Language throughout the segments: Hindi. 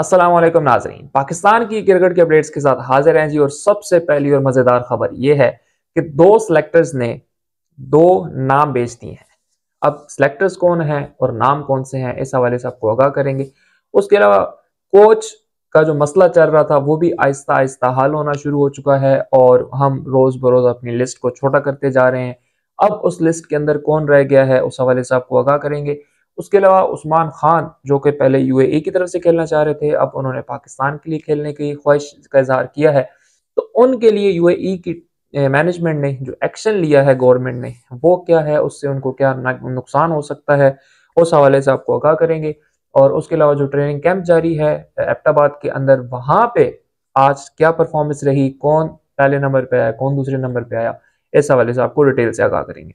असलम नाजरीन पाकिस्तान की क्रिकेट के अपडेट्स के साथ हाजिर हैं जी और सबसे पहली और मज़ेदार खबर यह है कि दो सिलेक्टर्स ने दो नाम बेच दिए हैं अब सिलेक्टर्स कौन हैं और नाम कौन से हैं इस हवाले से आपको आगाह करेंगे उसके अलावा कोच का जो मसला चल रहा था वो भी आहिस्ता आहिस्ता हल होना शुरू हो चुका है और हम रोज़ बरोज़ अपनी लिस्ट को छोटा करते जा रहे हैं अब उस लिस्ट के अंदर कौन रह गया है उस हवाले से आपको आगाह करेंगे उसके अलावा उस्मान खान जो कि पहले यू की तरफ से खेलना चाह रहे थे अब उन्होंने पाकिस्तान के लिए खेलने की ख्वाहिश का इजहार किया है तो उनके लिए यू की मैनेजमेंट ने जो एक्शन लिया है गवर्नमेंट ने वो क्या है उससे उनको क्या नुकसान हो सकता है उस हवाले से आपको आगाह करेंगे और उसके अलावा जो ट्रेनिंग कैंप जारी है एबटाबाद के अंदर वहाँ पे आज क्या परफॉर्मेंस रही कौन पहले नंबर पे आया कौन दूसरे नंबर पे आया इस हवाले से आपको डिटेल से आगाह करेंगे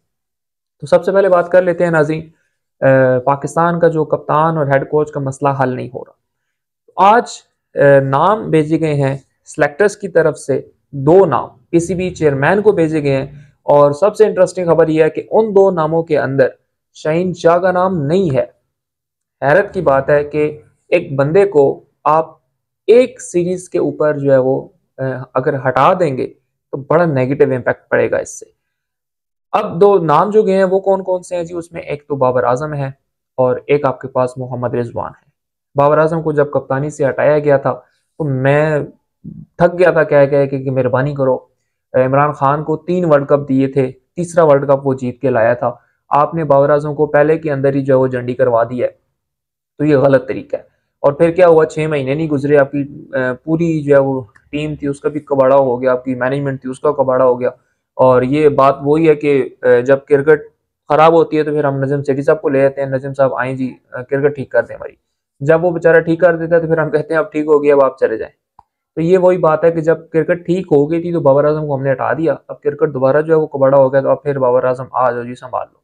तो सबसे पहले बात कर लेते हैं नाजीन पाकिस्तान का जो कप्तान और हेड कोच का मसला हल नहीं हो रहा तो आज नाम भेजे गए हैं सेलेक्टर्स की तरफ से दो नाम भी चेयरमैन को भेजे गए हैं और सबसे इंटरेस्टिंग खबर यह है कि उन दो नामों के अंदर शहीन शाह का नाम नहीं है हैरत की बात है कि एक बंदे को आप एक सीरीज के ऊपर जो है वो अगर हटा देंगे तो बड़ा नेगेटिव इम्पैक्ट पड़ेगा इससे अब दो नाम जो गए हैं वो कौन कौन से हैं जी उसमें एक तो बाबर आजम है और एक आपके पास मोहम्मद रिजवान है बाबर आजम को जब कप्तानी से हटाया गया था तो मैं थक गया था कह कह के कि मेहरबानी करो इमरान खान को तीन वर्ल्ड कप दिए थे तीसरा वर्ल्ड कप वो जीत के लाया था आपने बाबर आजम को पहले के अंदर ही जो है वो झंडी करवा दी है तो ये गलत तरीका है और फिर क्या हुआ छः महीने नहीं गुजरे आपकी पूरी जो है वो टीम थी उसका भी कबाड़ा हो गया आपकी मैनेजमेंट थी उसका कबाड़ा हो गया और ये बात वही है कि जब क्रिकेट खराब होती है तो फिर हम नजम सेठी साहब को ले आते हैं नजम साहब आई जी क्रिकेट ठीक कर हैं हमारी जब वो बेचारा ठीक कर देता है तो फिर हम कहते हैं अब ठीक हो गया अब आप चले जाए तो ये वही बात है कि जब क्रिकेट ठीक हो गई थी तो बाबर आजम को हमने हटा दिया अब क्रिकेट दोबारा जो है वो कबाड़ा हो गया तो अब फिर बाबर आजम आ जाओ जी संभाल लो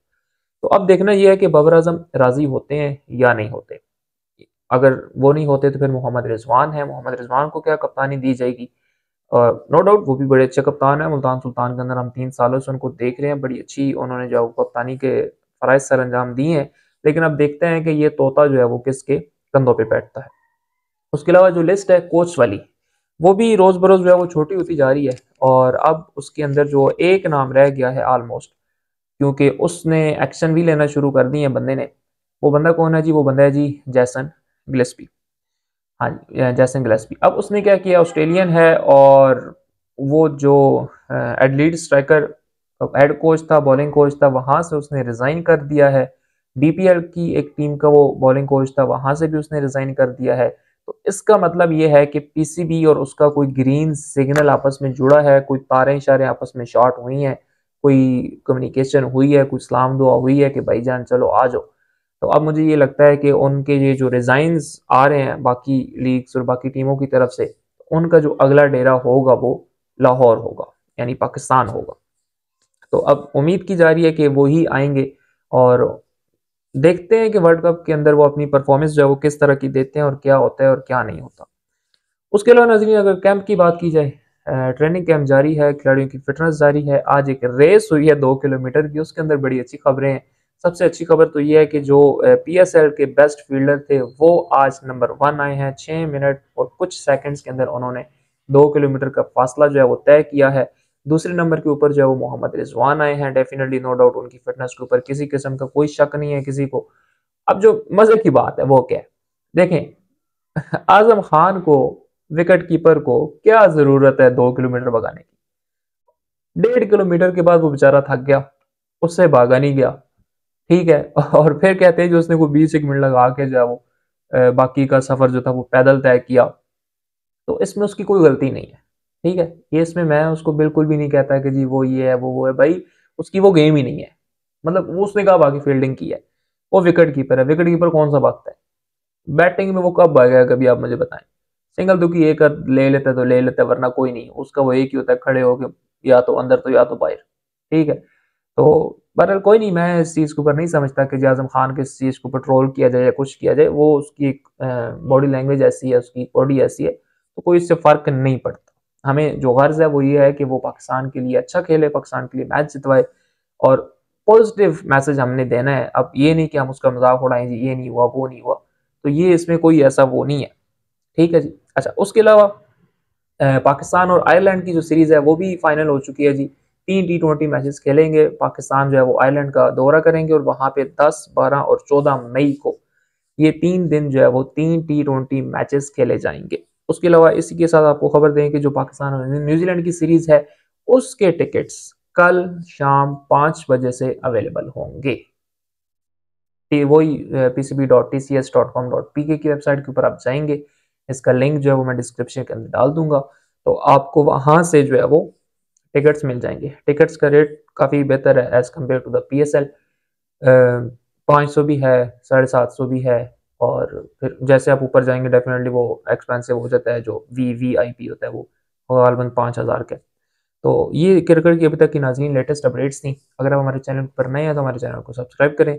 तो अब देखना यह है कि बाबर आजम राजी होते हैं या नहीं होते अगर वो नहीं होते तो फिर मोहम्मद रिजवान है मोहम्मद रिजवान को क्या कप्तानी दी जाएगी नो डाउट वो भी बड़े अच्छे कप्तान हैं मुल्तान सुल्तान के अंदर हम तीन सालों से उनको देख रहे हैं बड़ी अच्छी उन्होंने जो कप्तानी के फ़राज सर अंजाम दिए हैं लेकिन अब देखते हैं कि ये तोता जो है वो किसके कंधों पर बैठता है उसके अलावा जो लिस्ट है कोच वाली वो भी रोज़ बरोज़ जो है वो छोटी होती जा रही है और अब उसके अंदर जो एक नाम रह गया है आलमोस्ट क्योंकि उसने एक्शन भी लेना शुरू कर दी है बंदे ने वो बंदा कौन है जी वो बंदा है जी जैसन ग्लेस्पी हाँ जैसन गलेसपी अब उसने क्या किया ऑस्ट्रेलियन है और वो जो एडलीड स्ट्राइकर हेड कोच था बॉलिंग कोच था वहाँ से उसने रिज़ाइन कर दिया है बीपीएल की एक टीम का वो बॉलिंग कोच था वहाँ से भी उसने रिज़ाइन कर दिया है तो इसका मतलब ये है कि पीसीबी और उसका कोई ग्रीन सिग्नल आपस में जुड़ा है कोई तारे इशारे आपस में शॉर्ट हुई हैं कोई कम्युनिकेशन हुई है कोई सलाम दुआ हुई है कि भाई जान चलो आ जाओ तो अब मुझे ये लगता है कि उनके ये जो रिज़ाइंस आ रहे हैं बाकी लीग्स और बाकी टीमों की तरफ से उनका जो अगला डेरा होगा वो लाहौर होगा यानी पाकिस्तान होगा तो अब उम्मीद की जा रही है कि वो ही आएंगे और देखते हैं कि वर्ल्ड कप के अंदर वो अपनी परफॉर्मेंस जो है वो किस तरह की देते हैं और क्या होता है और क्या नहीं होता उसके अलावा नजरिए अगर कैंप की बात की जाए ट्रेनिंग कैंप जारी है खिलाड़ियों की फिटनेस जारी है आज एक रेस हुई है दो किलोमीटर की उसके अंदर बड़ी अच्छी खबरें हैं सबसे अच्छी खबर तो ये है कि जो पीएसएल के बेस्ट फील्डर थे वो आज नंबर वन आए हैं छः मिनट और कुछ सेकंड्स के अंदर उन्होंने दो किलोमीटर का फासला जो है वो तय किया है दूसरे नंबर के ऊपर जो है वो मोहम्मद रिजवान आए हैं डेफिनेटली नो डाउट उनकी फिटनेस के ऊपर किसी किस्म का कोई शक नहीं है किसी को अब जो मजे की बात है वो क्या है देखें आजम खान को विकेट कीपर को क्या जरूरत है दो किलोमीटर भगाने की डेढ़ किलोमीटर के बाद वो बेचारा थक गया उससे भागा नहीं गया ठीक है और फिर कहते हैं जो उसने वो बीस एक मिनट लगा के जो है वो बाकी का सफर जो था वो पैदल तय किया तो इसमें उसकी कोई गलती नहीं है ठीक है ये इसमें मैं उसको बिल्कुल भी नहीं कहता कि जी वो ये है वो वो है भाई उसकी वो गेम ही नहीं है मतलब वो उसने कहा बाकी फील्डिंग की है वो विकेट कीपर है विकेट कीपर कौन सा भागता है बैटिंग में वो कब गया कभी आप मुझे बताएं सिंगल दुखी तो एक ले लेता है तो ले लेता है वरना कोई नहीं उसका वो एक ही होता है खड़े होके या तो अंदर तो या तो बाहर ठीक है तो बहरहाल कोई नहीं मैं इस चीज़ के ऊपर नहीं समझता कि आजम खान के इस चीज़ के ऊपर ट्रोल किया जाए या कुछ किया जाए वो उसकी एक बॉडी लैंग्वेज ऐसी है उसकी बॉडी ऐसी है तो कोई इससे फ़र्क नहीं पड़ता हमें जो गर्ज है वो ये है कि वो पाकिस्तान के लिए अच्छा खेले पाकिस्तान के लिए मैच जितवाए और पॉजिटिव मैसेज हमने देना है अब ये नहीं कि हम उसका मजाक उड़ाएं जी ये नहीं हुआ वो नहीं हुआ तो ये इसमें कोई ऐसा वो नहीं है ठीक है जी अच्छा उसके अलावा पाकिस्तान और आयरलैंड की जो सीरीज़ है वो भी फाइनल हो चुकी है जी तीन टी ट्वेंटी मैचेस खेलेंगे पाकिस्तान जो है वो आयरलैंड का दौरा करेंगे और वहां पे 10, 12 और 14 मई को ये तीन दिन जो है वो तीन टी ट्वेंटी मैचेस खेले जाएंगे उसके अलावा इसी के साथ आपको खबर दें कि जो पाकिस्तान और न्यूजीलैंड की सीरीज है उसके टिकट्स कल शाम पाँच बजे से अवेलेबल होंगे वही P C dot T C S dot com dot P K की वेबसाइट के ऊपर आप जाएंगे इसका लिंक जो है वो मैं डिस्क्रिप्शन के अंदर डाल दूंगा तो आपको वहां से जो है वो टिकट्स मिल जाएंगे टिकट्स का रेट काफ़ी बेहतर है as compare to the P S L पाँच सौ भी है साढ़े सात सौ भी है और फिर जैसे आप ऊपर जाएंगे डेफिनेटली वो एक्सपेंसिव हो जाता है जो वी वी आई पी होता है वो गालबंद पाँच हज़ार के तो ये क्रिकेट की अभी तक की नाजीन लेटेस्ट अपडेट्स थी अगर आप हमारे चैनल पर नए हैं तो हमारे चैनल को सब्सक्राइब करें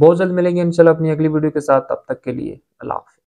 बहुत जल्द मिलेंगे इंशाल्लाह अपनी अगली वीडियो के साथ तब तक के लिए अल्लाह